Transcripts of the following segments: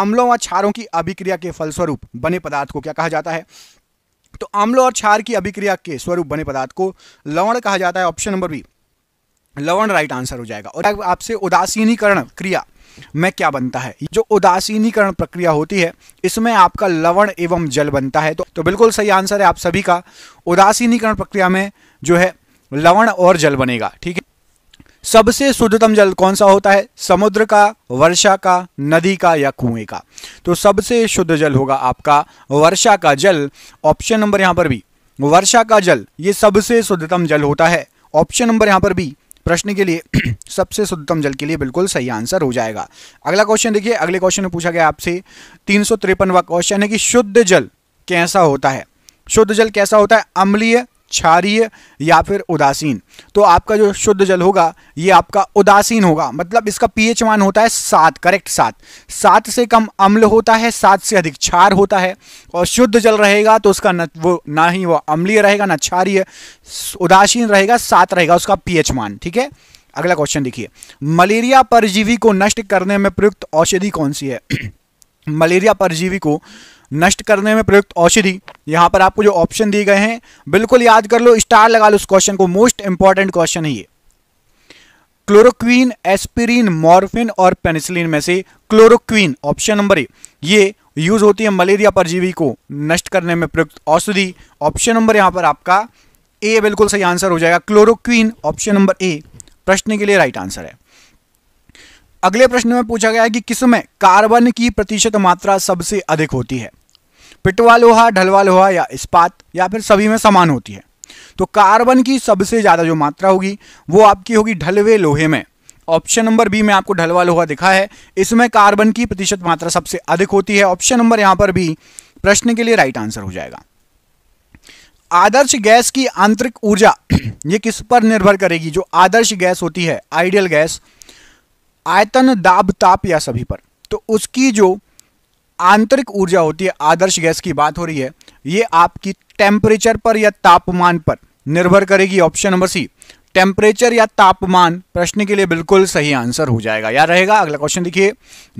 अम्लों व क्षारों की अभिक्रिया के फलस्वरूप बने पदार्थ को क्या कहा जाता है तो अम्लों और क्षार की अभिक्रिया के स्वरूप बने पदार्थ को लवण कहा जाता है ऑप्शन नंबर बी लवण राइट आंसर हो जाएगा और आपसे उदासीनीकरण क्रिया में क्या बनता है जो उदासीनीकरण प्रक्रिया होती है इसमें आपका लवण एवं जल बनता है तो, तो बिल्कुल सही आंसर है आप सभी का उदासीनीकरण प्रक्रिया में जो है लवण और जल बनेगा ठीक है सबसे शुद्धतम जल कौन सा होता है समुद्र का वर्षा का नदी का या कुएं का तो सबसे शुद्ध जल होगा आपका वर्षा का जल ऑप्शन नंबर यहां पर भी वर्षा का जल ये सबसे शुद्धतम जल होता है ऑप्शन नंबर यहां पर भी प्रश्न के लिए सबसे शुद्धतम जल के लिए बिल्कुल सही आंसर हो जाएगा अगला क्वेश्चन देखिए अगले क्वेश्चन में पूछा गया आपसे तीन सौ क्वेश्चन है कि शुद्ध जल कैसा होता है शुद्ध जल कैसा होता है अम्लीय क्षारीय या फिर उदासीन तो आपका जो शुद्ध जल होगा ये आपका उदासीन होगा मतलब इसका पीएच मान होता है सात करेक्ट सात सात से कम अम्ल होता है सात से अधिक क्षार होता है और शुद्ध जल रहेगा तो उसका न वो ना ही वो अम्लीय रहेगा ना क्षारीय उदासीन रहेगा सात रहेगा उसका पीएच मान ठीक है अगला क्वेश्चन देखिए मलेरिया परजीवी को नष्ट करने में प्रयुक्त औषधि कौन सी है मलेरिया परजीवी को नष्ट करने में प्रयुक्त औषधि यहां पर आपको जो ऑप्शन दिए गए हैं बिल्कुल याद कर लो स्टार लगा लो उस क्वेश्चन को मोस्ट इंपॉर्टेंट क्वेश्चन है ये क्लोरोक्वीन एस्पिरिन मॉर्फिन और पेनिसिलिन में से क्लोरोक्वीन ऑप्शन नंबर ए ये यूज होती है मलेरिया परजीवी को नष्ट करने में प्रयुक्त औषधि ऑप्शन नंबर यहां पर आपका ए बिल्कुल सही आंसर हो जाएगा क्लोरोक्वीन ऑप्शन नंबर ए प्रश्न के लिए राइट आंसर है अगले प्रश्न में पूछा गया है कि किसमें कार्बन की प्रतिशत मात्रा सबसे अधिक होती है पिटवा लोहा ढलवा लोहा या इस्पात या फिर सभी में समान होती है तो कार्बन की सबसे ज़्यादा जो मात्रा होगी वो आपकी होगी ढलवे लोहे में ऑप्शन नंबर बी में आपको ढलवा लोहा दिखा है इसमें कार्बन की प्रतिशत मात्रा सबसे अधिक होती है ऑप्शन नंबर यहाँ पर भी प्रश्न के लिए राइट आंसर हो जाएगा आदर्श गैस की आंतरिक ऊर्जा ये किस पर निर्भर करेगी जो आदर्श गैस होती है आइडियल गैस आयतन दाब ताप या सभी पर तो उसकी जो आंतरिक ऊर्जा होती है आदर्श गैस की बात हो रही है ये आपकी टेम्परेचर पर या तापमान पर निर्भर करेगी ऑप्शन नंबर सी टेम्परेचर या तापमान प्रश्न के लिए बिल्कुल सही आंसर हो जाएगा याद रहेगा अगला क्वेश्चन देखिए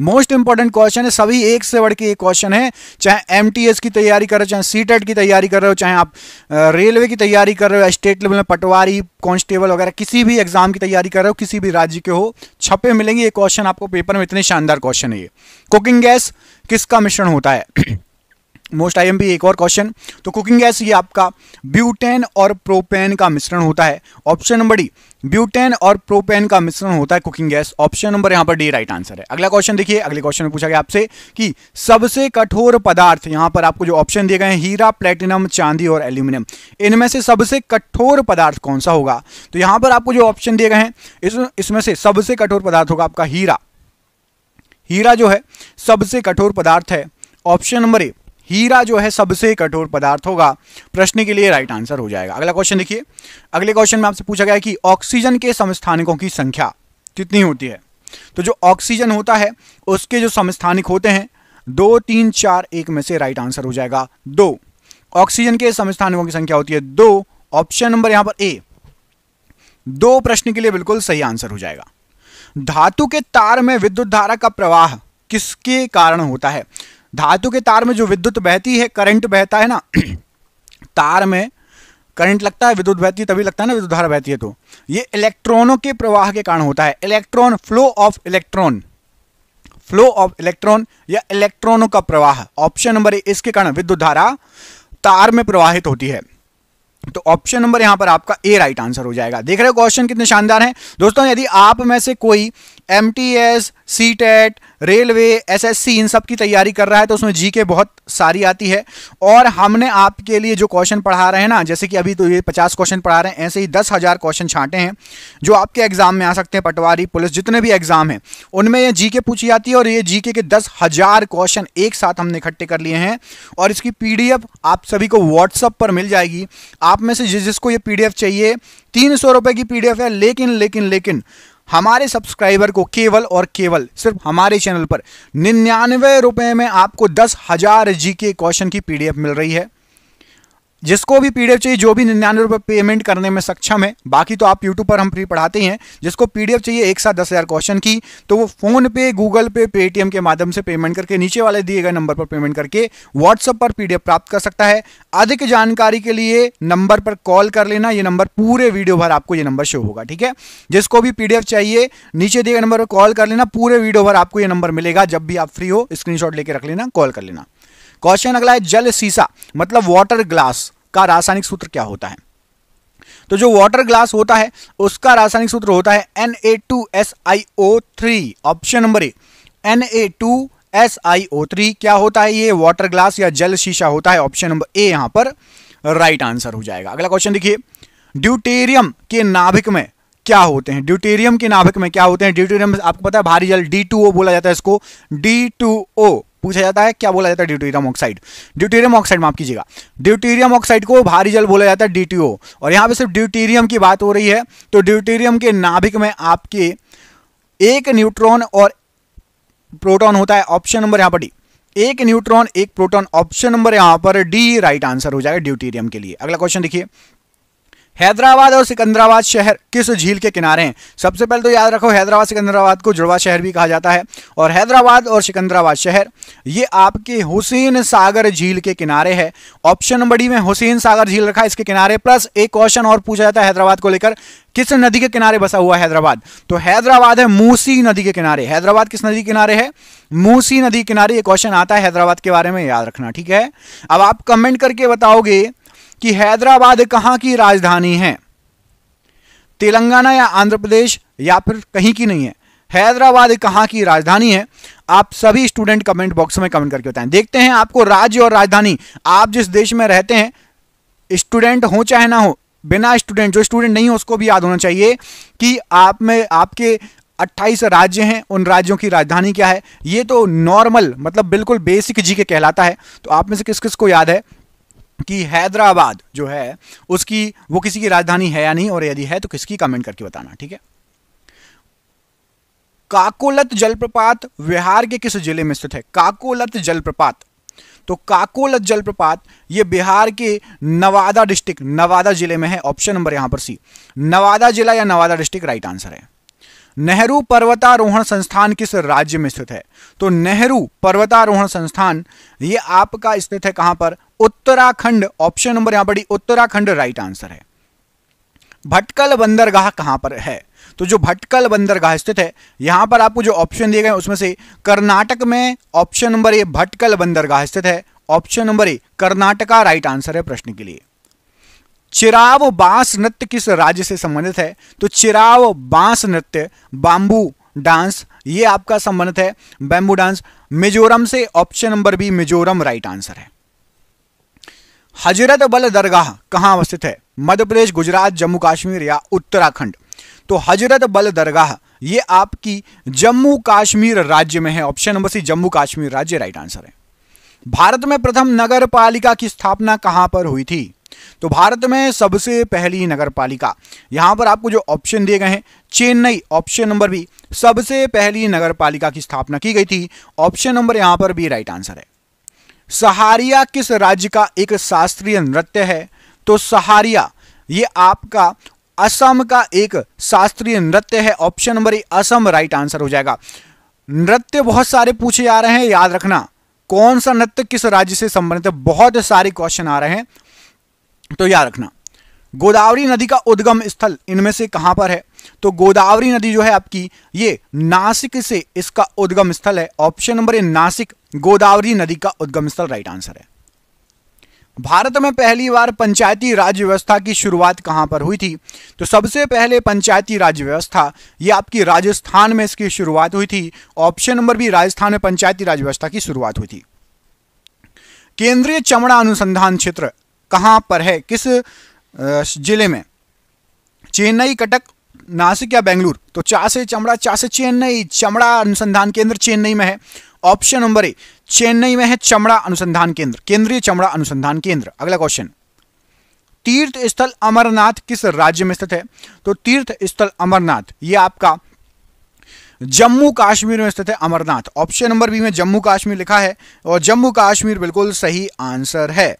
मोस्ट इंपॉर्टेंट क्वेश्चन है सभी एक से बढ़ के एक क्वेश्चन है चाहे एम की तैयारी कर रहे हो चाहे सी e की तैयारी कर रहे हो चाहे आप रेलवे की तैयारी कर रहे हो स्टेट लेवल में पटवारी कॉन्स्टेबल वगैरह किसी भी एग्जाम की तैयारी कर रहे हो किसी भी राज्य के हो छपे मिलेंगे ये क्वेश्चन आपको पेपर में इतने शानदार क्वेश्चन है ये कुकिंग गैस किसका मिश्रण होता है मोस्ट भी एक और क्वेश्चन तो कुकिंग गैस ये आपका ब्यूटेन और प्रोपेन का मिश्रण होता है ऑप्शन नंबर डी ब्यूटेन और प्रोपेन का मिश्रण होता है कुकिंग गैस ऑप्शन नंबर यहां पर डी राइट आंसर है अगला क्वेश्चन देखिए अगले क्वेश्चन में पूछा गया आपसे कि सबसे कठोर पदार्थ यहां पर आपको जो ऑप्शन दिए गए हैं हीरा प्लेटिनम चांदी और एल्यूमिनियम इनमें से सबसे कठोर पदार्थ कौन सा होगा तो यहां पर आपको जो ऑप्शन दिए गए हैं इसमें से सबसे कठोर पदार्थ होगा आपका हीरा हीरा जो है सबसे कठोर पदार्थ है ऑप्शन नंबर ए हीरा जो है सबसे कठोर पदार्थ होगा प्रश्न के लिए राइट आंसर हो जाएगा अगला क्वेश्चन देखिए अगले क्वेश्चन में आपसे पूछा गया कि ऑक्सीजन के समस्थानिकों की संख्या कितनी होती है तो जो ऑक्सीजन होता है उसके जो समस्थानिक होते हैं दो तीन चार एक में से राइट आंसर हो जाएगा दो ऑक्सीजन के समस्थानिकों की संख्या होती है दो ऑप्शन नंबर यहां पर ए दो प्रश्न के लिए बिल्कुल सही आंसर हो जाएगा धातु के तार में विद्युत धारा का प्रवाह किसके कारण होता है धातु के तार में जो विद्युत बहती है करंट बहता है ना तार में करंट लगता है विद्युत बहती है तभी लगता है ना विद्युत धारा बहती है तो ये इलेक्ट्रॉनों के प्रवाह के कारण होता है electron flow of electron flow of electron या इलेक्ट्रॉनों का प्रवाह ऑप्शन नंबर इसके कारण विद्युत धारा तार में प्रवाहित होती है तो ऑप्शन नंबर यहां पर आपका ए राइट आंसर हो जाएगा देख रहे हो क्वेश्चन कितने शानदार हैं दोस्तों यदि आप में से कोई M T S C TET railway SSC इन सब की तैयारी कर रहा है तो उसमें जी के बहुत सारी आती है और हमने आपके लिए जो क्वेश्चन पढ़ा रहे हैं ना जैसे कि अभी तो ये पचास क्वेश्चन पढ़ा रहे हैं ऐसे ही दस हज़ार क्वेश्चन छांटे हैं जो आपके एग्ज़ाम में आ सकते हैं पटवारी पुलिस जितने भी एग्ज़ाम हैं उनमें ये जी के पूछी जाती है और ये जी के, दस हज़ार क्वेश्चन एक साथ हमने इकट्ठे कर लिए हैं और इसकी पी आप सभी को व्हाट्सअप पर मिल जाएगी आप में से जिस जिसको ये पी चाहिए तीन सौ रुपये की पी है लेकिन लेकिन लेकिन हमारे सब्सक्राइबर को केवल और केवल सिर्फ हमारे चैनल पर निन्यानवे रुपए में आपको दस हजार जी के क्वेश्चन की पीडीएफ मिल रही है जिसको भी पीडीएफ चाहिए जो भी निन्यानवे रुपये पेमेंट करने में सक्षम है बाकी तो आप यूट्यूब पर हम फ्री पढ़ाते हैं जिसको पीडीएफ चाहिए एक साथ दस हज़ार क्वेश्चन की तो वो फोन पे गूगल पे पेटीएम के माध्यम से पेमेंट करके नीचे वाले दिए गए नंबर पर पेमेंट करके व्हाट्सअप पर पीडीएफ प्राप्त कर सकता है अधिक जानकारी के लिए नंबर पर कॉल कर लेना ये नंबर पूरे वीडियो भर आपको ये नंबर शो होगा ठीक है जिसको भी पीडीएफ चाहिए नीचे दिए गए नंबर पर कॉल कर लेना पूरे वीडियो भर आपको ये नंबर मिलेगा जब भी आप फ्री हो स्क्रीन लेके रख लेना कॉल कर लेना क्वेश्चन अगला है जल सीसा मतलब वाटर ग्लास का रासायनिक सूत्र क्या होता है तो जो वाटर ग्लास होता है उसका रासायनिक सूत्र होता है N A two S I O three option number A N A two S I O three क्या होता है ये वाटर ग्लास या जल शीशा होता है ऑप्शन नंबर ए यहां पर राइट आंसर हो जाएगा अगला क्वेश्चन देखिए ड्यूटेरियम के नाभिक में क्या होते हैं ड्यूटेरियम के नाभिक में क्या होते हैं ड्यूटेरियम आपको पता है भारी जल डी टू ओ बोला जाता है इसको डी टू ओ पूछा जाता है क्या बोला जाता है ड्यूटेरियम ऑक्साइड ड्यूटेरियम ऑक्साइड माफ कीजिएगा ड्यूटेरियम ऑक्साइड को भारी जल बोला जाता है डी और यहाँ पे सिर्फ ड्यूटेरियम की बात हो रही है तो ड्यूटेरियम के नाभिक में आपके एक न्यूट्रॉन और प्रोटॉन होता है ऑप्शन नंबर यहाँ पर डी एक न्यूट्रॉन एक प्रोटॉन ऑप्शन नंबर यहाँ पर डी राइट आंसर हो जाएगा ड्यूटेरियम के लिए अगला क्वेश्चन देखिए हैदराबाद और सिकंदराबाद शहर किस झील के किनारे हैं सबसे पहले तो याद रखो हैदराबाद सिकंदराबाद को जुड़वा शहर भी कहा जाता है और हैदराबाद और सिकंदराबाद शहर ये आपके हुसैन सागर झील के किनारे है ऑप्शन नंबर डी में हुसैन सागर झील रखा है इसके किनारे प्लस एक क्वेश्चन और पूछा जाता है हैदराबाद को लेकर किस नदी के किनारे बसा हुआ हैदराबाद तो हैदराबाद है मूसी नदी के किनारे हैदराबाद किस नदी किनारे है मूसी नदी किनारे ये क्वेश्चन आता है हैदराबाद के बारे में याद रखना ठीक है अब आप कमेंट करके बताओगे कि हैदराबाद कहाँ की राजधानी है तेलंगाना या आंध्र प्रदेश या फिर कहीं की नहीं है हैदराबाद कहाँ की राजधानी है आप सभी स्टूडेंट कमेंट बॉक्स में कमेंट करके बताएं देखते हैं आपको राज्य और राजधानी आप जिस देश में रहते हैं स्टूडेंट हो चाहे ना हो बिना स्टूडेंट जो स्टूडेंट नहीं हो उसको भी याद होना चाहिए कि आप में आपके 28 राज्य हैं उन राज्यों की राजधानी क्या है ये तो नॉर्मल मतलब बिल्कुल बेसिक जी के कहलाता है तो आप में से किस किस को याद है कि हैदराबाद जो है उसकी वो किसी की राजधानी है या नहीं और यदि है तो किसकी कमेंट करके बताना ठीक है काकोलत जलप्रपात बिहार के किस जिले में स्थित है काकोलत जलप्रपात तो काकोलत जलप्रपात ये बिहार के नवादा डिस्ट्रिक्ट नवादा जिले में है ऑप्शन नंबर यहां पर सी नवादा जिला या नवादा डिस्ट्रिक्ट राइट आंसर है नेहरू पर्वतारोहण संस्थान किस राज्य में स्थित है तो नेहरू पर्वतारोहण संस्थान ये आपका स्थित है कहां पर उत्तराखंड ऑप्शन नंबर यहां पर उत्तराखंड राइट आंसर है भटकल बंदरगाह कहां पर है तो जो भटकल बंदरगाह स्थित है यहां पर आपको जो ऑप्शन दिए गए उसमें से कर्नाटक में ऑप्शन नंबर ए भटकल बंदरगाह स्थित है option number A Karnataka right answer है प्रश्न के लिए चिराव बांस नृत्य किस राज्य से संबंधित है तो चिराव बांस नृत्य बाम्बू डांस ये आपका संबंधित है बैम्बू डांस मिजोरम से option number B Mizoram right answer Hazratbal बल दरगाह कहां अवस्थित है मध्य प्रदेश गुजरात जम्मू कश्मीर या उत्तराखंड तो हजरत बल दरगाह ये आपकी जम्मू कश्मीर राज्य में है option number C Jammu Kashmir राज्य राइट आंसर है भारत में प्रथम नगर पालिका की स्थापना कहां पर हुई थी तो भारत में सबसे पहली नगर पालिका यहां पर आपको जो ऑप्शन दिए गए हैं चेन्नई ऑप्शन नंबर बी सबसे पहली नगर पालिका की स्थापना की गई थी ऑप्शन नंबर यहां पर भी राइट आंसर है सहारिया किस राज्य का एक शास्त्रीय नृत्य है तो सहारिया ये आपका असम का एक शास्त्रीय नृत्य है option number A Assam right answer हो जाएगा नृत्य बहुत सारे पूछे जा रहे हैं याद रखना कौन सा नृत्य किस राज्य से संबंधित है बहुत सारे क्वेश्चन आ रहे हैं तो याद रखना गोदावरी नदी का उद्गम स्थल इनमें से कहां पर है तो गोदावरी नदी जो है आपकी ये नासिक से इसका उद्गम स्थल है option number A Nashik Godavari नदी का उद्गम स्थल राइट आंसर है भारत में पहली बार पंचायती राज व्यवस्था की शुरुआत कहां पर हुई थी तो सबसे पहले पंचायती राज व्यवस्था ये आपकी राजस्थान में इसकी शुरुआत हुई थी ऑप्शन नंबर बी राजस्थान में पंचायती राज व्यवस्था की शुरुआत हुई थी केंद्रीय चमड़ा अनुसंधान क्षेत्र कहाँ पर है किस जिले में चेन्नई कटक नासिक या बेंगलुरु तो चा से चमड़ा चा से चेन्नई चमड़ा अनुसंधान केंद्र चेन्नई में है ऑप्शन नंबर ए चेन्नई में है चमड़ा अनुसंधान केंद्र केंद्रीय चमड़ा अनुसंधान केंद्र अगला क्वेश्चन तीर्थ स्थल अमरनाथ किस राज्य में स्थित है तो तीर्थ स्थल अमरनाथ ये आपका जम्मू कश्मीर में स्थित है अमरनाथ ऑप्शन नंबर बी में जम्मू कश्मीर लिखा है और जम्मू कश्मीर बिल्कुल सही आंसर है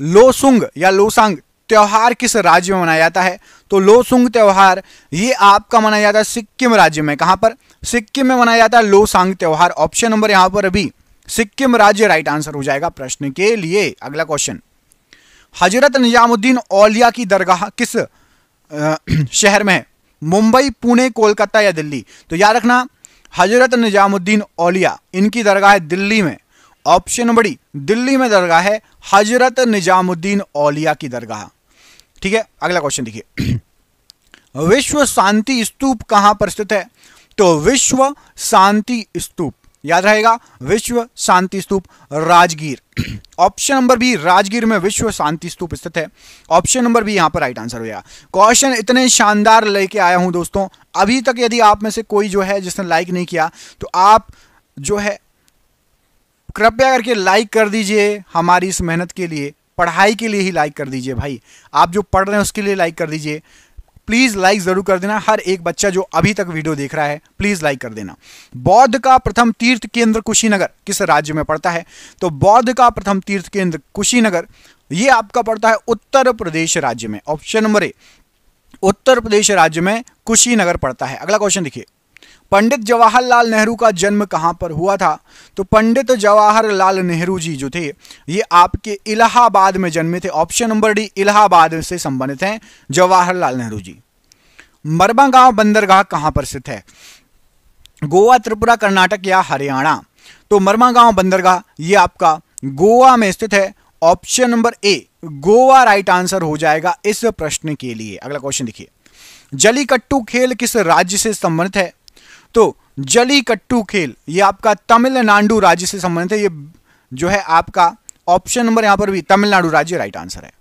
लोसुंग या लोसांग त्यौहार किस राज्य में मनाया जाता है तो लोसुंग त्यौहार ये आपका मनाया जाता है सिक्किम राज्य में कहाँ पर सिक्किम में मनाया जाता है लोसांग त्यौहार ऑप्शन नंबर यहाँ पर अभी सिक्किम राज्य राइट आंसर हो जाएगा प्रश्न के लिए अगला क्वेश्चन हजरत निजामुद्दीन औलिया की दरगाह किस शहर में है मुंबई पुणे कोलकाता या दिल्ली तो याद रखना हजरत निजामुद्दीन औलिया इनकी दरगाह है दिल्ली में ऑप्शन डी दिल्ली में दरगाह है हजरत निजामुद्दीन औलिया की दरगाह ठीक है अगला क्वेश्चन देखिए विश्व शांति स्तूप कहां पर स्थित है तो विश्व शांति स्तूप याद रहेगा Vishwa Shanti Stupa Rajgir option number B Rajgir में विश्व शांति स्तूप स्थित है ऑप्शन नंबर भी यहां पर राइट आंसर हो गया क्वेश्चन इतने शानदार लेके आया हूं दोस्तों अभी तक यदि आप में से कोई जो है जिसने लाइक नहीं किया तो आप जो है कृपया करके लाइक कर दीजिए हमारी इस मेहनत के लिए पढ़ाई के लिए ही लाइक कर दीजिए भाई आप जो पढ़ रहे हैं उसके लिए लाइक कर दीजिए प्लीज़ लाइक ज़रूर कर देना हर एक बच्चा जो अभी तक वीडियो देख रहा है प्लीज़ लाइक कर देना बौद्ध का प्रथम तीर्थ केंद्र कुशीनगर किस राज्य में पड़ता है तो बौद्ध का प्रथम तीर्थ केंद्र कुशीनगर ये आपका पड़ता है उत्तर प्रदेश राज्य में ऑप्शन नंबर ए उत्तर प्रदेश राज्य में कुशीनगर पड़ता है अगला क्वेश्चन देखिए पंडित जवाहरलाल नेहरू का जन्म कहाँ पर हुआ था तो पंडित जवाहरलाल नेहरू जी जो थे ये आपके इलाहाबाद में जन्मे थे ऑप्शन नंबर डी इलाहाबाद से संबंधित हैं जवाहरलाल नेहरू जी मरबा गांव बंदरगाह कहाँ पर स्थित है गोवा त्रिपुरा कर्नाटक या हरियाणा तो मरमा गांव बंदरगाह ये आपका गोवा में स्थित है option number A Goa right answer हो जाएगा इस प्रश्न के लिए अगला क्वेश्चन देखिए जलीकट्टू खेल किस राज्य से संबंधित है तो जली कट्टू खेल ये आपका तमिलनाडु राज्य से संबंधित है ये जो है आपका ऑप्शन नंबर यहां पर भी तमिलनाडु राज्य राइट आंसर है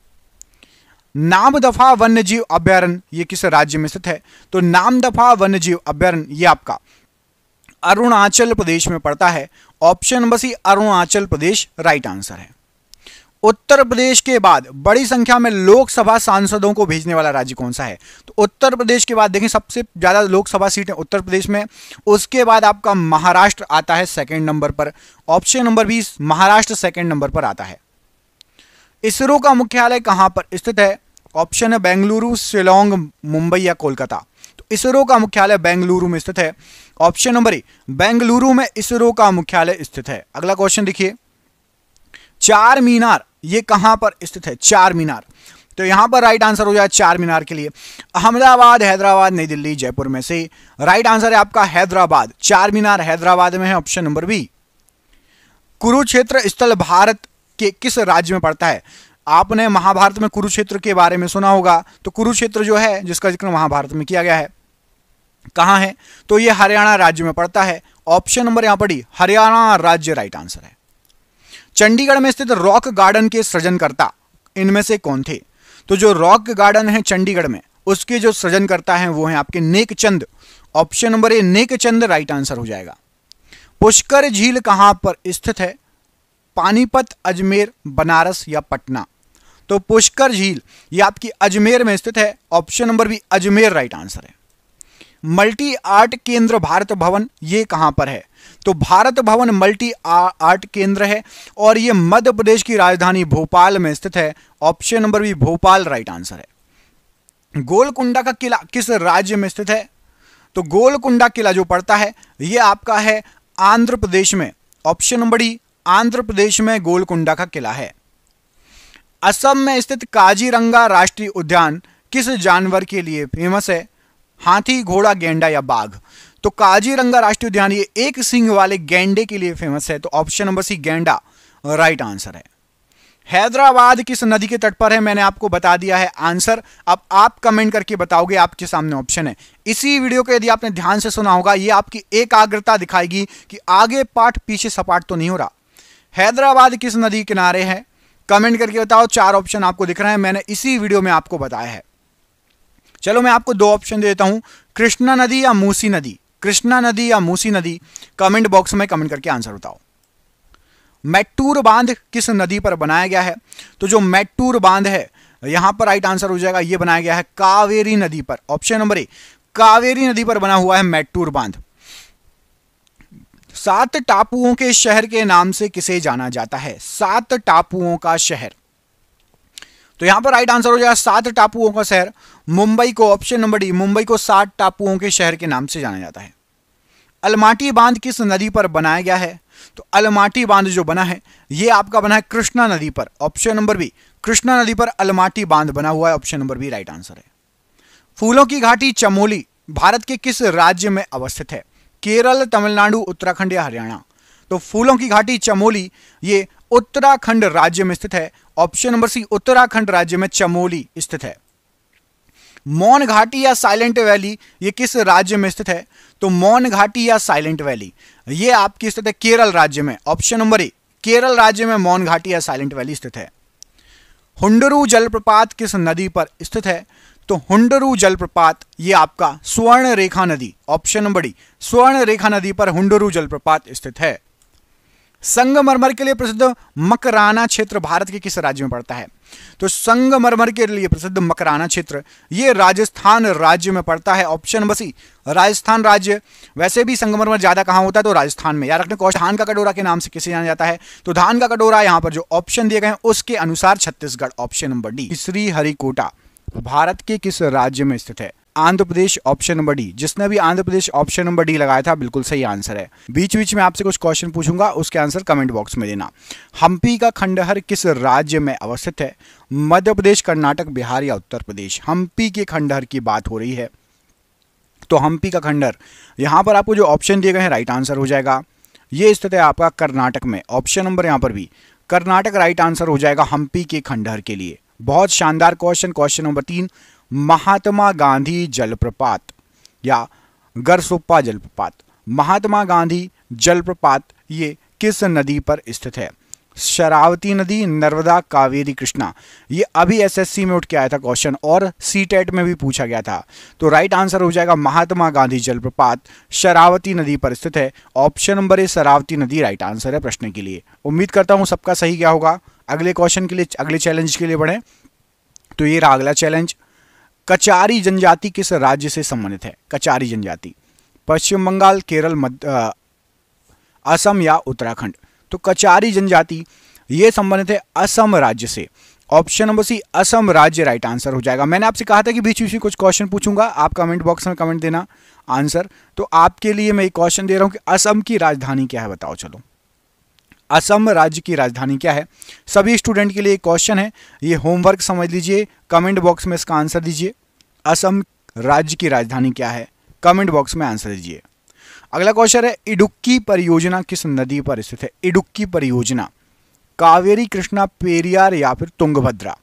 नाम दफा वन्य जीव अभ्यारण ये किस राज्य में स्थित है तो नाम दफा वन्य जीव अभ्यारण ये आपका अरुणाचल प्रदेश में पड़ता है option number C Arunachal Pradesh right answer है उत्तर प्रदेश के बाद बड़ी संख्या में लोकसभा सांसदों को भेजने वाला राज्य कौन सा है तो उत्तर प्रदेश के बाद देखें सबसे ज़्यादा लोकसभा सीटें उत्तर प्रदेश में उसके बाद आपका महाराष्ट्र आता है सेकंड नंबर पर ऑप्शन नंबर बीस महाराष्ट्र सेकंड नंबर पर आता है इसरो का मुख्यालय कहां पर स्थित है ऑप्शन है बेंगलुरु शिलोंग मुंबई या कोलकाता तो इसरो का मुख्यालय बेंगलुरु में स्थित है ऑप्शन नंबर ए बेंगलुरु में इसरो का मुख्यालय स्थित है अगला क्वेश्चन देखिए चार मीनार ये कहाँ पर स्थित है चार मीनार तो यहाँ पर राइट आंसर हो जाए चार मीनार के लिए अहमदाबाद हैदराबाद नई दिल्ली जयपुर में से राइट आंसर है आपका हैदराबाद चार मीनार हैदराबाद में है ऑप्शन नंबर बी कुरुक्षेत्र स्थल भारत के किस राज्य में पड़ता है आपने महाभारत में कुरुक्षेत्र के बारे में सुना होगा तो कुरुक्षेत्र जो है जिसका जिक्र महाभारत में किया गया है कहाँ है तो ये हरियाणा राज्य में पड़ता है ऑप्शन नंबर यहाँ पर डी हरियाणा राज्य राइट आंसर है चंडीगढ़ में स्थित रॉक गार्डन के सृजनकर्ता इनमें से कौन थे तो जो रॉक गार्डन है चंडीगढ़ में उसके जो सृजनकर्ता हैं वो हैं आपके Nek Chand option number A Chand right answer हो जाएगा पुष्कर झील कहां पर स्थित है पानीपत अजमेर बनारस या पटना तो पुष्कर झील ये आपकी अजमेर में स्थित है option number B Ajmer right answer है मल्टी आर्ट केंद्र भारत भवन ये कहां पर है तो भारत भवन मल्टी आर्ट केंद्र है और ये मध्य प्रदेश की राजधानी भोपाल में स्थित है ऑप्शन नंबर भी भोपाल राइट आंसर है गोलकुंडा का किला किस राज्य में स्थित है तो गोलकुंडा किला जो पड़ता है ये आपका है आंध्र प्रदेश में option number D Andhra Pradesh में गोलकुंडा का किला है असम में स्थित काजीरंगा राष्ट्रीय उद्यान किस जानवर के लिए फेमस है हाथी घोड़ा गेंडा या बाघ तो काजीरंगा राष्ट्रीय उद्यान ये एक सिंह वाले गेंडे के लिए फेमस है तो ऑप्शन नंबर सी गेंडा राइट आंसर है हैदराबाद किस नदी के तट पर है मैंने आपको बता दिया है आंसर अब आप कमेंट करके बताओगे आपके सामने ऑप्शन है इसी वीडियो को यदि आपने ध्यान से सुना होगा ये आपकी एकाग्रता दिखाएगी कि आगे पाठ पीछे सपाट तो नहीं हो रहा हैदराबाद किस नदी किनारे है कमेंट करके बताओ चार ऑप्शन आपको दिख रहे हैं मैंने इसी वीडियो में आपको बताया है चलो मैं आपको दो ऑप्शन देता हूं कृष्णा नदी या मूसी नदी कृष्णा नदी या मूसी नदी कमेंट बॉक्स में कमेंट करके आंसर बताओ मैटूर बांध किस नदी पर बनाया गया है तो जो मैटूर बांध है यहां पर राइट आंसर हो जाएगा यह बनाया गया है कावेरी नदी पर ऑप्शन नंबर ए कावेरी नदी पर बना हुआ है मैटूर बांध सात टापुओं के शहर के नाम से किसे जाना जाता है सात टापुओं का शहर तो यहां पर राइट आंसर हो जाएगा सात टापुओं का शहर मुंबई को ऑप्शन नंबर डी मुंबई को सात टापुओं के शहर के नाम से जाना जाता है अलमाटी बांध किस नदी पर बनाया गया है तो अलमाटी बांध जो बना है ये आपका बना है कृष्णा नदी पर ऑप्शन नंबर बी कृष्णा नदी पर अलमाटी बांध बना हुआ है option number B right answer है फूलों की घाटी चमोली भारत के किस राज्य में अवस्थित है केरल तमिलनाडु उत्तराखंड या हरियाणा तो फूलों की घाटी चमोली ये उत्तराखंड राज्य में स्थित है ऑप्शन नंबर सी उत्तराखंड राज्य में चमोली स्थित है मौन घाटी या साइलेंट वैली ये किस राज्य में स्थित है तो मौन घाटी या साइलेंट वैली ये आपकी स्थित है केरल राज्य में ऑप्शन नंबर ए केरल राज्य में मौन घाटी या साइलेंट वैली स्थित है हुंडरू जलप्रपात किस नदी पर स्थित है तो हुंडरू जलप्रपात ये आपका स्वर्ण रेखा नदी ऑप्शन नंबर डी स्वर्ण रेखा नदी पर हुंडरू जलप्रपात स्थित है संगमरमर के लिए प्रसिद्ध मकराना क्षेत्र भारत के किस राज्य में पड़ता है तो संगमरमर के लिए प्रसिद्ध मकराना क्षेत्र यह राजस्थान राज्य में पड़ता है ऑप्शन बसी राजस्थान राज्य वैसे भी संगमरमर ज़्यादा कहां होता है तो राजस्थान में याद रखने को धान का कटोरा के नाम से किसे जाना जाता है तो धान का कटोरा यहां पर जो ऑप्शन दिए गए हैं उसके अनुसार Chhattisgarh option number D Sriharikota Bharat के किस राज्य में स्थित है Andhra Pradesh option number D जिसने भी Andhra Pradesh option number D लगाया था बिल्कुल सही आंसर है बीच बीच में आपसे कुछ क्वेश्चन पूछूंगा उसके आंसर कमेंट बॉक्स में देना हम्पी का खंडहर किस राज्य में अवस्थित है मध्य प्रदेश कर्नाटक बिहार या उत्तर प्रदेश हम्पी के खंडहर की बात हो रही है तो हम्पी का खंडहर यहां पर आपको जो ऑप्शन दिए गए हैं राइट आंसर हो जाएगा यह स्थित है आपका कर्नाटक में ऑप्शन नंबर यहां पर भी कर्नाटक राइट आंसर हो जाएगा हम्पी के खंडहर के लिए बहुत शानदार क्वेश्चन क्वेश्चन नंबर तीन महात्मा गांधी जलप्रपात या गरसोप्पा जलप्रपात महात्मा गांधी जलप्रपात ये किस नदी पर स्थित है शरावती नदी नर्मदा कावेरी कृष्णा ये अभी एसएससी में उठ के आया था क्वेश्चन और सी टेट e में भी पूछा गया था तो राइट आंसर हो जाएगा महात्मा गांधी जलप्रपात शरावती नदी पर स्थित है ऑप्शन नंबर ए शरावती नदी राइट आंसर है प्रश्न के लिए उम्मीद करता हूं सबका सही क्या होगा अगले क्वेश्चन के लिए अगले चैलेंज के लिए बढ़े तो ये रहा अगला चैलेंज कचारी जनजाति किस राज्य से संबंधित है कचारी जनजाति पश्चिम बंगाल केरल मध्य असम या उत्तराखंड तो कचारी जनजाति ये संबंधित है असम राज्य से ऑप्शन नंबर सी असम राज्य राइट आंसर हो जाएगा मैंने आपसे कहा था कि बीच बीच में कुछ क्वेश्चन पूछूंगा आप कमेंट बॉक्स में कमेंट देना आंसर तो आपके लिए मैं एक क्वेश्चन दे रहा हूँ कि असम की राजधानी क्या है बताओ चलो असम राज्य की राजधानी क्या है सभी स्टूडेंट के लिए क्वेश्चन है ये होमवर्क समझ लीजिए कमेंट बॉक्स में इसका आंसर दीजिए असम राज्य की राजधानी क्या है कमेंट बॉक्स में आंसर दीजिए अगला क्वेश्चन है इडुक्की परियोजना किस नदी पर स्थित है इडुक्की परियोजना कावेरी कृष्णा पेरियार या फिर तुंगभद्रा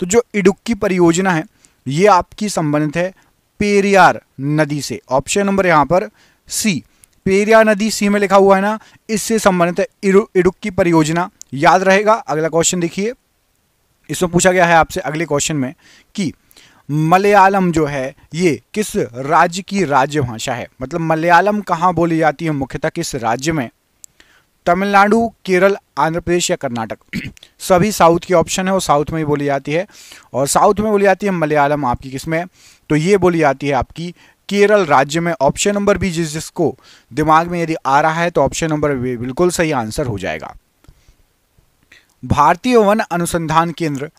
तो जो इडुक्की परियोजना है ये आपकी संबंधित है पेरियार नदी से ऑप्शन नंबर यहाँ पर सी पेरिया नदी सी में लिखा हुआ है ना इससे संबंधित है इडुक्की परियोजना याद रहेगा अगला क्वेश्चन देखिए इसमें पूछा गया है आपसे अगले क्वेश्चन में कि मलयालम जो है ये किस राज्य की राज्य भाषा है मतलब मलयालम कहाँ बोली जाती है मुख्यतः किस राज्य में तमिलनाडु केरल आंध्र प्रदेश या कर्नाटक सभी साउथ की ऑप्शन है और साउथ में ही बोली जाती है और साउथ में बोली जाती है मलयालम आपकी किस में तो ये बोली जाती है आपकी केरल राज्य में ऑप्शन नंबर बी जिस जिसको दिमाग में यदि आ रहा है तो ऑप्शन नंबर बी बिल्कुल सही आंसर हो जाएगा भारतीय वन अनुसंधान केंद्र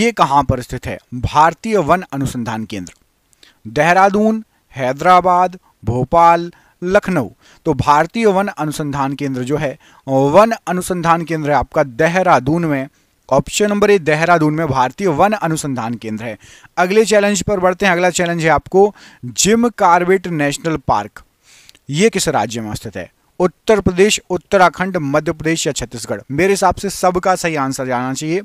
ये कहां पर स्थित है भारतीय वन अनुसंधान केंद्र देहरादून हैदराबाद भोपाल लखनऊ तो भारतीय वन अनुसंधान केंद्र जो है वन अनुसंधान केंद्र आपका देहरादून में ऑप्शन नंबर ए देहरादून में भारतीय वन अनुसंधान केंद्र है अगले चैलेंज पर बढ़ते हैं अगला चैलेंज है आपको जिम कार्बेट नेशनल पार्क ये किस राज्य में स्थित है उत्तर प्रदेश उत्तराखंड मध्य प्रदेश या छत्तीसगढ़ मेरे हिसाब से सबका सही आंसर जाना चाहिए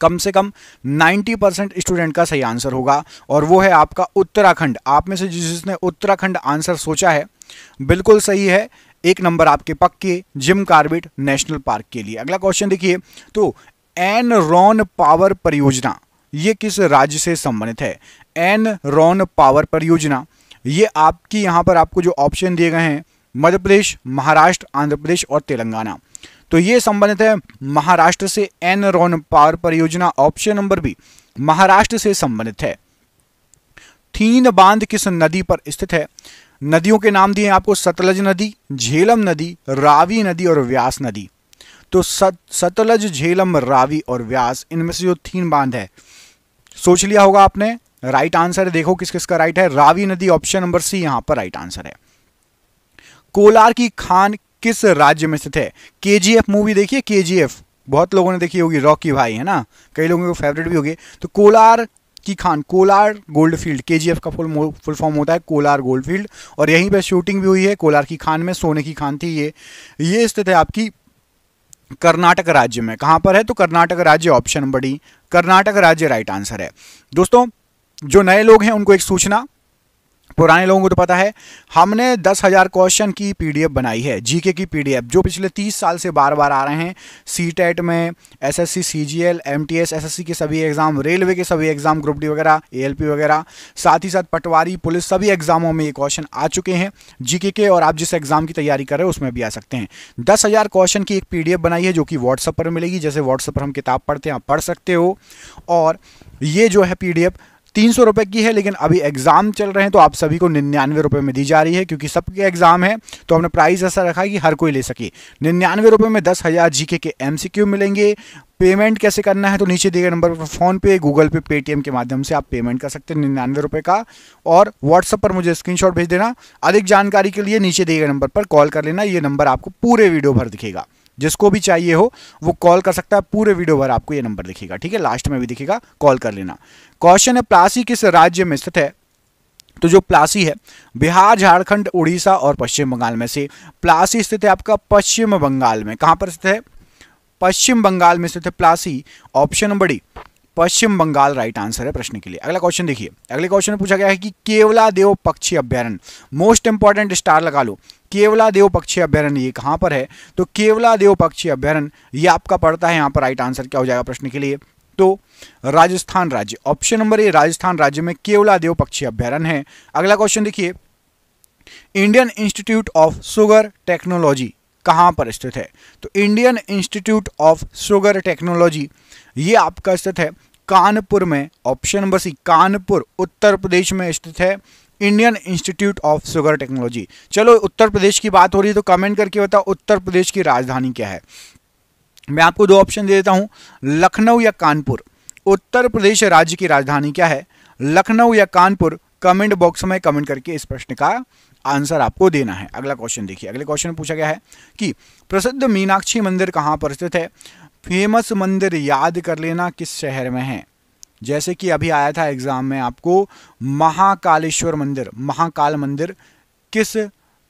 कम से कम 90 परसेंट स्टूडेंट का सही आंसर होगा और वो है आपका उत्तराखंड आप में से जिसने उत्तराखंड आंसर सोचा है बिल्कुल सही है एक नंबर आपके पक्के जिम कार्बेट नेशनल पार्क के लिए अगला क्वेश्चन देखिए तो एन रॉन पावर परियोजना ये किस राज्य से संबंधित है एन रॉन पावर परियोजना ये आपकी यहाँ पर आपको जो ऑप्शन दिए गए हैं मध्य प्रदेश महाराष्ट्र आंध्र प्रदेश और तेलंगाना तो ये संबंधित है महाराष्ट्र से एन रॉन पावर परियोजना ऑप्शन नंबर बी महाराष्ट्र से संबंधित है थीन बांध किस नदी पर स्थित है नदियों के नाम दिए आपको सतलज नदी झेलम नदी रावी नदी और व्यास नदी तो सत सतलज झेलम रावी और व्यास इनमें से जो तीन बांध है सोच लिया होगा आपने राइट आंसर है देखो किस किस का राइट है रावी नदी ऑप्शन नंबर सी यहां पर राइट आंसर है कोलार की खान किस राज्य में स्थित है के मूवी देखिए के बहुत लोगों ने देखी होगी रॉकी भाई है ना कई लोगों को फेवरेट भी होगी तो कोलार की खान कोलार गोल्ड फील्ड के का फुल फुल फॉर्म होता है कोलार गोल्ड फील्ड और यहीं पर शूटिंग भी हुई है कोलार की खान में सोने की खान थी ये ये स्थित है आपकी कर्नाटक राज्य में कहां पर है तो कर्नाटक राज्य ऑप्शन बड़ी कर्नाटक राज्य राइट आंसर है दोस्तों जो नए लोग हैं उनको एक सूचना पुराने लोगों को तो पता है हमने दस हज़ार क्वेश्चन की पीडीएफ बनाई है जीके की पीडीएफ जो पिछले तीस साल से बार बार आ रहे हैं सी टेट e में S S C C G L M T S S S C के सभी एग्ज़ाम रेलवे के सभी एग्ज़ाम ग्रुप डी वगैरह ए एल पी वगैरह साथ ही साथ पटवारी पुलिस सभी एग्ज़ामों में ये क्वेश्चन आ चुके हैं जीके के, और आप जिस एग्ज़ाम की तैयारी कर रहे हो उसमें भी आ सकते हैं दस हज़ार क्वेश्चन की एक पी बनाई है जो कि व्हाट्सअप पर मिलेगी जैसे व्हाट्सअप पर हम किताब पढ़ते हैं आप पढ़ सकते हो और ये जो है पी तीन सौ रुपये की है लेकिन अभी एग्ज़ाम चल रहे हैं तो आप सभी को निन्यानवे रुपये में दी जा रही है क्योंकि सबके एग्ज़ाम है तो हमने प्राइस ऐसा रखा कि हर कोई ले सके निन्यानवे रुपये में दस हज़ार G K M C Q मिलेंगे पेमेंट कैसे करना है तो नीचे दिए गए नंबर पर फ़ोन पे गूगल पे पेटीएम के माध्यम से आप पेमेंट कर सकते हैं निन्यानवे रुपये का और व्हाट्सअप पर मुझे स्क्रीनशॉट भेज देना अधिक जानकारी के लिए नीचे दिए गए नंबर पर कॉल कर लेना ये नंबर आपको पूरे वीडियो भर दिखेगा जिसको भी चाहिए हो वो कॉल कर सकता है पूरे वीडियो भर आपको ये नंबर दिखेगा ठीक है लास्ट में भी दिखेगा कॉल कर लेना क्वेश्चन है प्लासी किस राज्य में स्थित है तो जो प्लासी है बिहार झारखंड उड़ीसा और पश्चिम बंगाल में से प्लासी स्थित है आपका पश्चिम बंगाल में कहां पर स्थित है पश्चिम बंगाल में स्थित है प्लासी ऑप्शन नंबर डी पश्चिम बंगाल राइट आंसर है प्रश्न के लिए अगला क्वेश्चन देखिए अगले क्वेश्चन में पूछा गया है कि केवला देव पक्षी अभ्यारण्य मोस्ट इंपॉर्टेंट स्टार लगा लो केवला देव पक्षी अभ्यारण ये कहां पर है तो केवला देव पक्षी अभ्यारण ये आपका पड़ता है यहां पर राइट आंसर क्या हो जाएगा प्रश्न के लिए तो राजस्थान राज्य ऑप्शन नंबर ए राजस्थान राज्य में केवला देव पक्षी अभ्यारण है अगला क्वेश्चन देखिए Indian Institute of Sugar Technology कहां पर स्थित है तो Indian Institute of Sugar Technology ये आपका स्थित है कानपुर में option number C Kanpur Uttar Pradesh में स्थित है Indian Institute of Sugar Technology चलो उत्तर प्रदेश की बात हो रही है तो कमेंट करके बताओ उत्तर प्रदेश की राजधानी क्या है मैं आपको दो ऑप्शन दे देता हूं लखनऊ या कानपुर उत्तर प्रदेश राज्य की राजधानी क्या है लखनऊ या कानपुर कमेंट बॉक्स में कमेंट करके इस प्रश्न का आंसर आपको देना है अगला क्वेश्चन देखिए अगले क्वेश्चन पूछा गया है कि प्रसिद्ध मीनाक्षी मंदिर कहाँ पर स्थित है फेमस मंदिर याद कर लेना किस शहर में है जैसे कि अभी आया था एग्जाम में आपको महाकालेश्वर मंदिर महाकाल मंदिर किस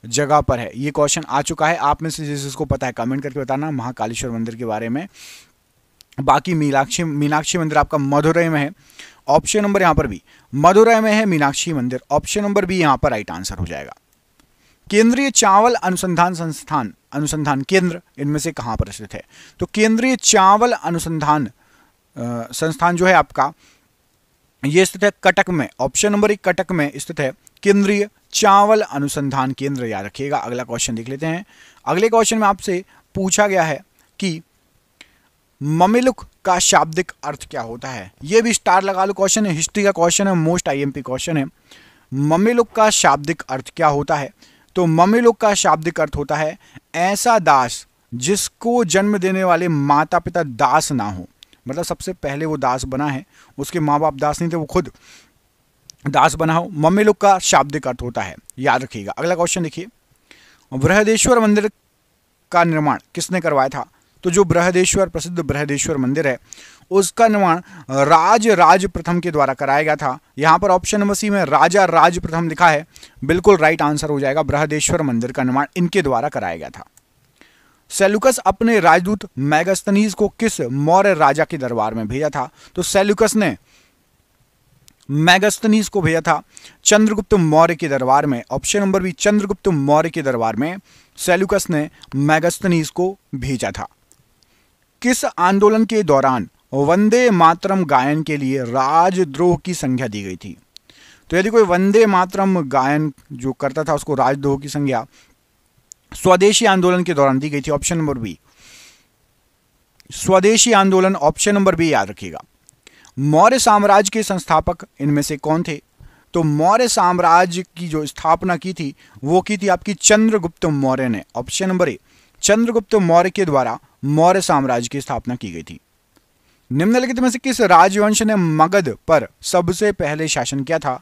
जगह पर है ये क्वेश्चन आ चुका है आप में से जिस जिसको पता है कमेंट करके बताना महाकालेश्वर मंदिर के बारे में बाकी मीनाक्षी मीनाक्षी मंदिर आपका मधुरई में है ऑप्शन नंबर यहाँ पर भी मदुरई में है मीनाक्षी मंदिर ऑप्शन नंबर भी यहाँ पर राइट आंसर हो जाएगा केंद्रीय चावल अनुसंधान संस्थान अनुसंधान केंद्र इनमें से कहाँ पर स्थित है तो केंद्रीय चावल अनुसंधान संस्थान जो है आपका ये स्थित है कटक में ऑप्शन नंबर एक कटक में स्थित है केंद्रीय चावल अनुसंधान केंद्र याद रखिएगा अगला क्वेश्चन देख लेते हैं अगले क्वेश्चन में आपसे पूछा गया है कि ममिलुक का शाब्दिक अर्थ क्या होता है यह भी स्टार लगा लो क्वेश्चन है हिस्ट्री का क्वेश्चन है मोस्ट आईएमपी क्वेश्चन है ममिलुक का शाब्दिक अर्थ क्या होता है तो ममिलुक का शाब्दिक अर्थ होता है ऐसा दास जिसको जन्म देने वाले माता पिता दास ना हो मतलब सबसे पहले वो दास बना है उसके माँ बाप दास नहीं थे वो खुद दास बना हो मम्मी लोग का शाब्दिक अर्थ होता है याद रखिएगा अगला क्वेश्चन देखिए बृहदेश्वर मंदिर का निर्माण किसने करवाया था तो जो बृहदेश्वर प्रसिद्ध बृहदेश्वर मंदिर है उसका निर्माण राज राज प्रथम के द्वारा कराया गया था यहाँ पर ऑप्शन नंबर सी में राजा राज प्रथम लिखा है बिल्कुल राइट आंसर हो जाएगा बृहदेश्वर मंदिर का निर्माण इनके द्वारा कराया गया था सेलुकस अपने राजदूत मैगस्तनीज को किस मौर्य राजा के दरबार में भेजा था तो सेलुकस ने मैगस्तनीज को भेजा था चंद्रगुप्त मौर्य के दरबार में option number B Chandragupta Maurya के दरबार में सेलुकस ने मैगस्तनीज को भेजा था किस आंदोलन के दौरान वंदे मातरम गायन के लिए राजद्रोह की संख्या दी गई थी तो यदि कोई वंदे मातरम गायन जो करता था उसको राजद्रोह की संज्ञा स्वदेशी आंदोलन के दौरान दी गई थी ऑप्शन नंबर बी स्वदेशी आंदोलन ऑप्शन नंबर बी याद रखिएगा मौर्य साम्राज्य के संस्थापक इनमें से कौन थे तो मौर्य साम्राज्य की जो स्थापना की थी वो की थी आपकी चंद्रगुप्त मौर्य ने option number A Chandragupta Maurya के द्वारा मौर्य साम्राज्य की स्थापना की गई थी निम्नलिखित में से किस राजवंश ने मगध पर सबसे पहले शासन किया था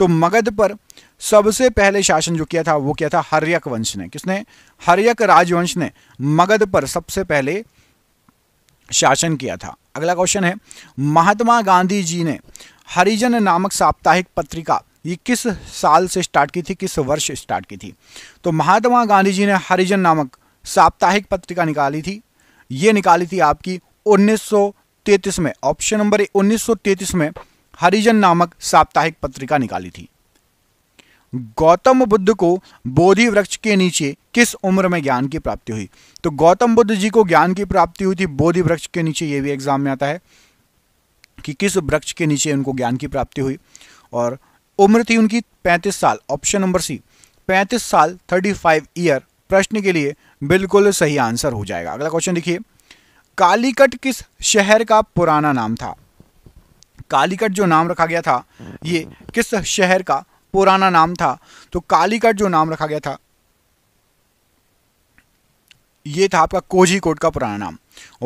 तो मगध पर सबसे पहले शासन जो किया था वो किया था हरियक वंश ने किसने हरियक राजवंश ने मगध पर सबसे पहले शासन किया था अगला क्वेश्चन है महात्मा गांधी जी ने हरिजन नामक साप्ताहिक पत्रिका ये किस साल से स्टार्ट की थी किस वर्ष स्टार्ट की थी तो महात्मा गांधी जी ने हरिजन नामक साप्ताहिक पत्रिका निकाली थी ये निकाली थी आपकी 1933 में ऑप्शन नंबर 1933 में हरिजन नामक साप्ताहिक पत्रिका निकाली थी गौतम बुद्ध को बोधि वृक्ष के नीचे किस उम्र में ज्ञान की प्राप्ति हुई तो गौतम बुद्ध जी को ज्ञान की प्राप्ति हुई थी बोधि वृक्ष के नीचे यह भी एग्जाम में आता है कि किस वृक्ष के नीचे उनको ज्ञान की प्राप्ति हुई और उम्र थी उनकी 35 साल ऑप्शन नंबर सी 35 साल 35 ईयर प्रश्न के लिए बिल्कुल सही आंसर हो जाएगा अगला क्वेश्चन देखिए कालीकट किस शहर का पुराना नाम था कालीकट जो नाम रखा गया था ये किस शहर का पुराना नाम था तो कालीकट जो नाम रखा गया था ये था आपका कोजी कोट का पुराना नाम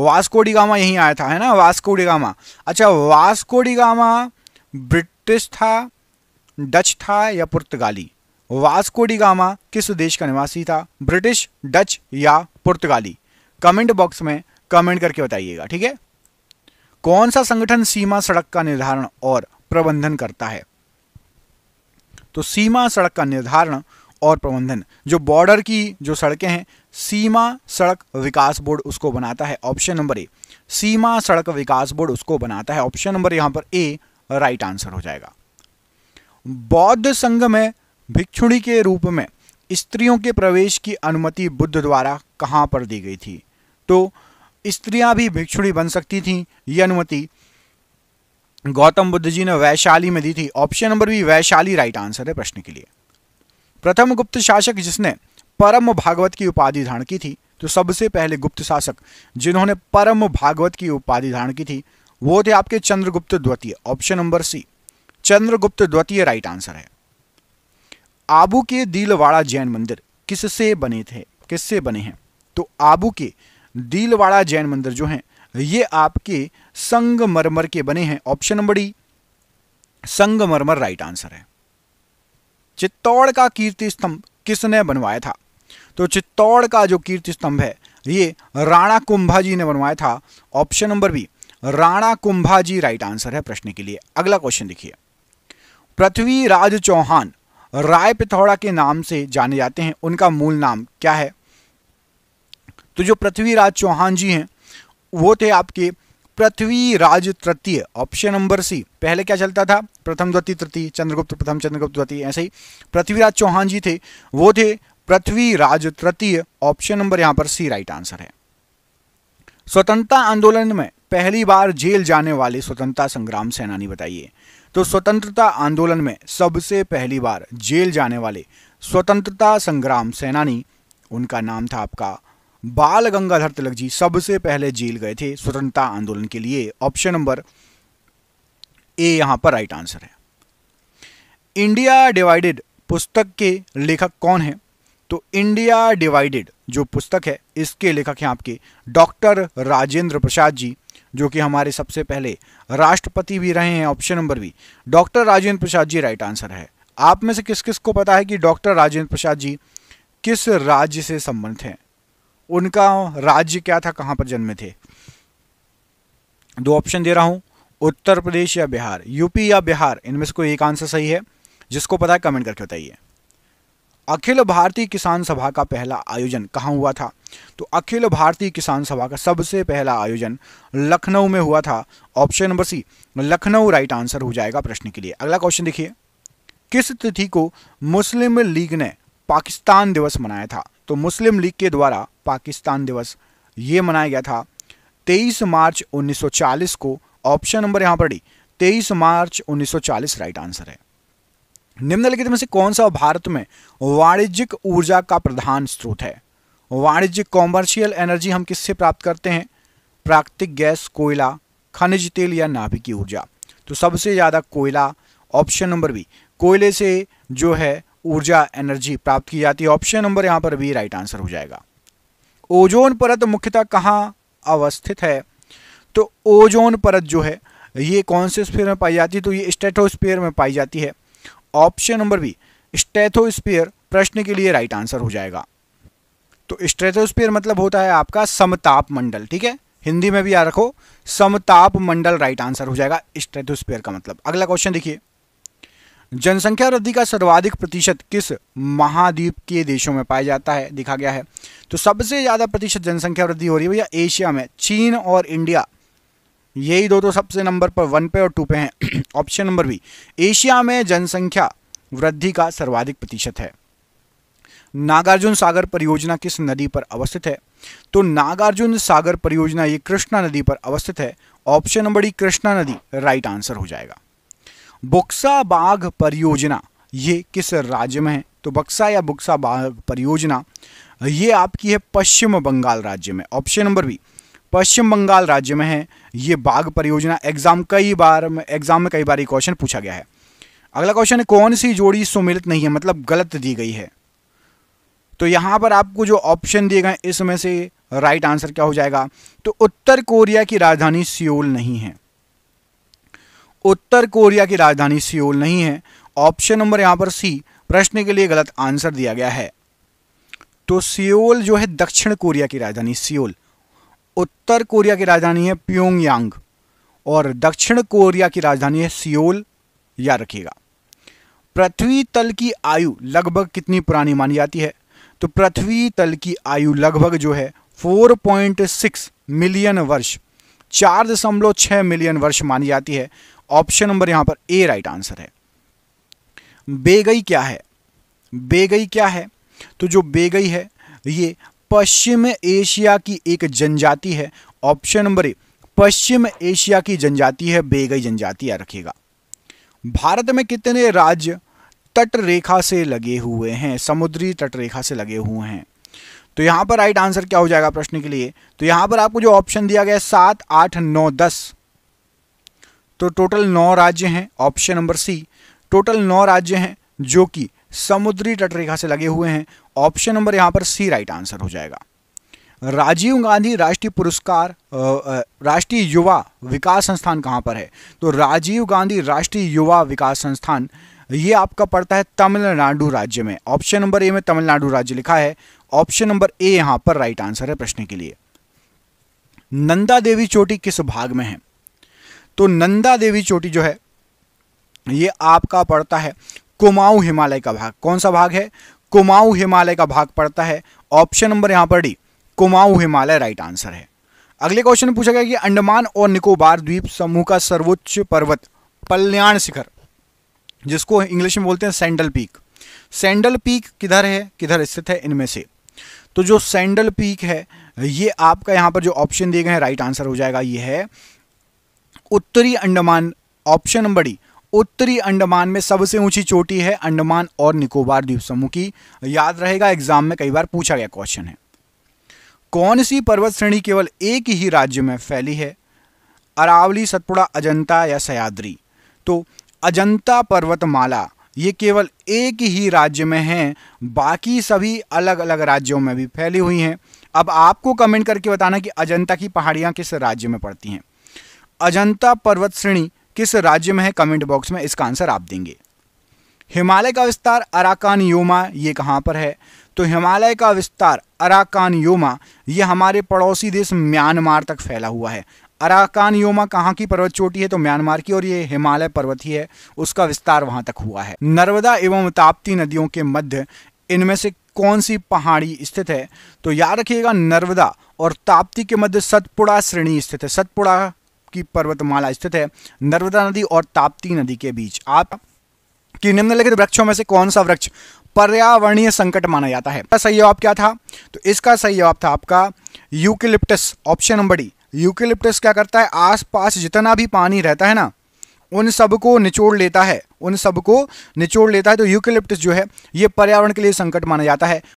वास्कोडिगामा यहीं आया था है ना वास्कोडिगामा अच्छा वास्कोडिगामा ब्रिटिश था डच था या पुर्तगाली वास्कोडिगामा किस देश का निवासी था ब्रिटिश डच या पुर्तगाली कमेंट बॉक्स में कमेंट करके बताइएगा ठीक है कौन सा संगठन सीमा सड़क का निर्धारण और प्रबंधन करता है तो सीमा सड़क का निर्धारण और प्रबंधन जो बॉर्डर की जो सड़कें हैं सीमा सड़क विकास बोर्ड उसको बनाता है ऑप्शन नंबर ए सीमा सड़क विकास बोर्ड उसको बनाता है ऑप्शन नंबर यहां पर ए राइट आंसर हो जाएगा बौद्ध संघ में भिक्षुणी के रूप में स्त्रियों के प्रवेश की अनुमति बुद्ध द्वारा कहां पर दी गई थी तो स्त्रियां भी भिक्षुणी बन सकती थीं ये अनुमति गौतम बुद्ध जी ने वैशाली में दी थी ऑप्शन नंबर भी वैशाली राइट आंसर है प्रश्न के लिए प्रथम गुप्त शासक जिसने परम भागवत की उपाधि धारण की थी तो सबसे पहले गुप्त शासक जिन्होंने परम भागवत की उपाधि धारण की थी वो थे आपके चंद्रगुप्त द्वितीय ऑप्शन नंबर सी चंद्रगुप्त द्वितीय राइट आंसर है आबू के दीलवाड़ा जैन मंदिर किससे बने थे किससे बने हैं तो आबू के डीलवाड़ा जैन मंदिर जो हैं ये आपके संगमरमर के बने हैं ऑप्शन नंबर डी संगमरमर राइट आंसर है चित्तौड़ का कीर्ति स्तंभ किसने बनवाया था तो चित्तौड़ का जो कीर्ति स्तंभ है ये राणा कुंभाजी ने बनवाया था option number B Rana Kumbhaji right answer है प्रश्न के लिए अगला क्वेश्चन देखिए पृथ्वीराज चौहान राय पिथौड़ा के नाम से जाने जाते हैं उनका मूल नाम क्या है तो जो पृथ्वीराज चौहान जी हैं वो थे आपके पृथ्वीराज तृतीय ऑप्शन नंबर सी पहले क्या चलता था प्रथम द्वितीय तृतीय चंद्रगुप्त प्रथम चंद्रगुप्त द्वितीय ऐसे ही पृथ्वीराज चौहान जी थे वो थे पृथ्वीराज तृतीय ऑप्शन नंबर यहां पर सी राइट आंसर है स्वतंत्रता आंदोलन में पहली बार जेल जाने वाले स्वतंत्रता संग्राम सेनानी बताइए तो स्वतंत्रता आंदोलन में सबसे पहली बार जेल जाने वाले स्वतंत्रता संग्राम सेनानी उनका नाम था आपका बाल गंगाधर तिलक जी सबसे पहले जेल गए थे स्वतंत्रता आंदोलन के लिए ऑप्शन नंबर ए यहां पर राइट आंसर है इंडिया डिवाइडेड पुस्तक के लेखक कौन है तो इंडिया डिवाइडेड जो पुस्तक है इसके लेखक हैं आपके डॉक्टर राजेंद्र प्रसाद जी जो कि हमारे सबसे पहले राष्ट्रपति भी रहे हैं option number B doctor Rajendra Prasad ji right answer है आप में से किस किस को पता है कि डॉक्टर राजेंद्र प्रसाद जी किस राज्य से संबंधित हैं उनका राज्य क्या था कहां पर जन्मे थे दो ऑप्शन दे रहा हूं उत्तर प्रदेश या बिहार यूपी या बिहार इनमें से कोई एक आंसर सही है जिसको पता है कमेंट करके बताइए अखिल भारतीय किसान सभा का पहला आयोजन कहां हुआ था तो अखिल भारतीय किसान सभा का सबसे पहला आयोजन लखनऊ में हुआ था option number C Lucknow right answer हो जाएगा प्रश्न के लिए अगला क्वेश्चन देखिए किस तिथि को मुस्लिम लीग ने पाकिस्तान दिवस मनाया था तो मुस्लिम लीग के द्वारा पाकिस्तान दिवस ये मनाया गया था 23 मार्च 1940 को ऑप्शन नंबर यहां पर डी 23 मार्च 1940 राइट आंसर है निम्नलिखित में से कौन सा भारत में वाणिज्यिक ऊर्जा का प्रधान स्रोत है वाणिज्यिक कॉमर्शियल एनर्जी हम किससे प्राप्त करते हैं प्राकृतिक गैस कोयला खनिज तेल या नाभिकीय ऊर्जा तो सबसे ज़्यादा कोयला ऑप्शन नंबर बी कोयले से जो है ऊर्जा एनर्जी प्राप्त की जाती है ऑप्शन नंबर यहाँ पर भी राइट आंसर हो जाएगा ओजोन परत मुख्यतः कहाँ अवस्थित है तो ओजोन परत जो है ये कौन से स्पेयर में पाई जाती है तो ये स्टेथोस्पेयर में पाई जाती है ऑप्शन नंबर बी स्टेथोस्पेयर प्रश्न के लिए राइट आंसर हो जाएगा तो स्ट्रेथोस्पेयर मतलब होता है आपका समताप मंडल ठीक है हिंदी में भी याद रखो समताप मंडल राइट आंसर हो जाएगा स्ट्रेथोस्पेयर का मतलब अगला क्वेश्चन देखिए जनसंख्या वृद्धि का सर्वाधिक प्रतिशत किस महाद्वीप के देशों में पाया जाता है दिखा गया है तो सबसे ज़्यादा प्रतिशत जनसंख्या वृद्धि हो रही है भैया एशिया में चीन और इंडिया यही दो तो सबसे नंबर पर वन पे और टू पे हैं ऑप्शन नंबर बी एशिया में जनसंख्या वृद्धि का सर्वाधिक प्रतिशत है नागार्जुन सागर परियोजना किस नदी पर अवस्थित है तो नागार्जुन सागर परियोजना ये कृष्णा नदी पर अवस्थित है ऑप्शन नंबर डी कृष्णा नदी राइट आंसर हो जाएगा बुक्सा बाघ परियोजना ये किस राज्य में है तो बक्सा या बुक्सा बाघ परियोजना ये आपकी है पश्चिम बंगाल राज्य में ऑप्शन नंबर बी पश्चिम बंगाल राज्य में है ये बाघ परियोजना एग्जाम कई बार एग्जाम में कई बार ये क्वेश्चन पूछा गया है अगला क्वेश्चन है कौन सी जोड़ी सुमिलित नहीं है मतलब गलत दी गई है तो यहाँ पर आपको जो ऑप्शन दिए गए इसमें से राइट आंसर क्या हो जाएगा तो उत्तर कोरिया की राजधानी सियोल नहीं है उत्तर कोरिया की राजधानी सियोल नहीं है ऑप्शन नंबर यहां पर सी प्रश्न के लिए गलत आंसर दिया गया है तो सियोल जो है दक्षिण कोरिया की राजधानी सियोल उत्तर कोरिया की राजधानी है प्योंगयांग और दक्षिण कोरिया की राजधानी है सियोल याद रखिएगा पृथ्वी तल की आयु लगभग कितनी पुरानी मानी जाती है तो पृथ्वी तल की आयु लगभग जो है 4.6 मिलियन वर्ष 4.6 मिलियन वर्ष मानी जाती है ऑप्शन नंबर यहां पर ए राइट आंसर है बेगई क्या है बेगई क्या है तो जो बेगई है ये पश्चिम एशिया की एक जनजाति है ऑप्शन नंबर ए पश्चिम एशिया की जनजाति है बेगई जनजाति या रखेगा भारत में कितने राज्य तट रेखा से लगे हुए हैं समुद्री तट रेखा से लगे हुए हैं तो यहां पर राइट आंसर क्या हो जाएगा प्रश्न के लिए तो यहां पर आपको जो ऑप्शन दिया गया है सात आठ नौ दस तो टोटल नौ राज्य हैं ऑप्शन नंबर सी टोटल नौ राज्य हैं जो कि समुद्री तटरेखा से लगे हुए हैं ऑप्शन नंबर यहां पर सी राइट आंसर हो जाएगा राजीव गांधी राष्ट्रीय पुरस्कार राष्ट्रीय युवा विकास संस्थान कहां पर है तो राजीव गांधी राष्ट्रीय युवा विकास संस्थान ये आपका पड़ता है तमिलनाडु राज्य में ऑप्शन नंबर ए में तमिलनाडु राज्य लिखा है ऑप्शन नंबर ए यहां पर राइट आंसर है प्रश्न के लिए नंदा देवी चोटी किस भाग में है तो नंदा देवी चोटी जो है ये आपका पड़ता है कुमाऊ हिमालय का भाग कौन सा भाग है कुमाऊ हिमालय का भाग पड़ता है ऑप्शन नंबर यहां पर D Kumaon Himalaya right answer है अगले क्वेश्चन पूछा गया कि अंडमान और निकोबार द्वीप समूह का सर्वोच्च पर्वत पल्याण शिखर जिसको इंग्लिश में बोलते हैं सैंडल पीक सैंडल पीक किधर है किधर स्थित है इनमें से तो जो सैंडल पीक है ये आपका यहां पर जो ऑप्शन दिए गए हैं राइट आंसर हो जाएगा ये है उत्तरी अंडमान ऑप्शन नंबर डी उत्तरी अंडमान में सबसे ऊंची चोटी है अंडमान और निकोबार द्वीप समूह की याद रहेगा एग्जाम में कई बार पूछा गया क्वेश्चन है कौन सी पर्वत श्रेणी केवल एक ही राज्य में फैली है अरावली सतपुड़ा अजंता या सयाद्री तो अजंता पर्वतमाला ये केवल एक ही राज्य में है बाकी सभी अलग अलग राज्यों में भी फैली हुई हैं अब आपको कमेंट करके बताना कि अजंता की पहाड़ियाँ किस राज्य में पड़ती हैं अजंता पर्वत श्रेणी किस राज्य में है कमेंट बॉक्स में इसका आंसर आप देंगे हिमालय का विस्तार अराकान योमा ये कहाँ पर है तो हिमालय का विस्तार अराकान योमा ये हमारे पड़ोसी देश म्यांमार तक फैला हुआ है अराकान योमा कहाँ की पर्वत चोटी है तो म्यांमार की और ये हिमालय पर्वत ही है उसका विस्तार वहाँ तक हुआ है नर्मदा एवं ताप्ती नदियों के मध्य इनमें से कौन सी पहाड़ी स्थित है तो याद रखिएगा नर्मदा और ताप्ती के मध्य सतपुड़ा श्रेणी स्थित है सतपुड़ा की पर्वतमाला स्थित है नर्मदा नदी और ताप्ती नदी के बीच आप कि निम्नलिखित वृक्षों में से कौन सा वृक्ष पर्यावरणीय संकट माना जाता है इसका सही जवाब क्या था तो इसका सही जवाब था आपका eucalyptus option number D eucalyptus क्या करता है आसपास जितना भी पानी रहता है ना उन सबको निचोड़ लेता है उन सबको निचोड़ लेता है तो यूकिलिप्टस जो है ये पर्यावरण के लिए संकट माना जाता है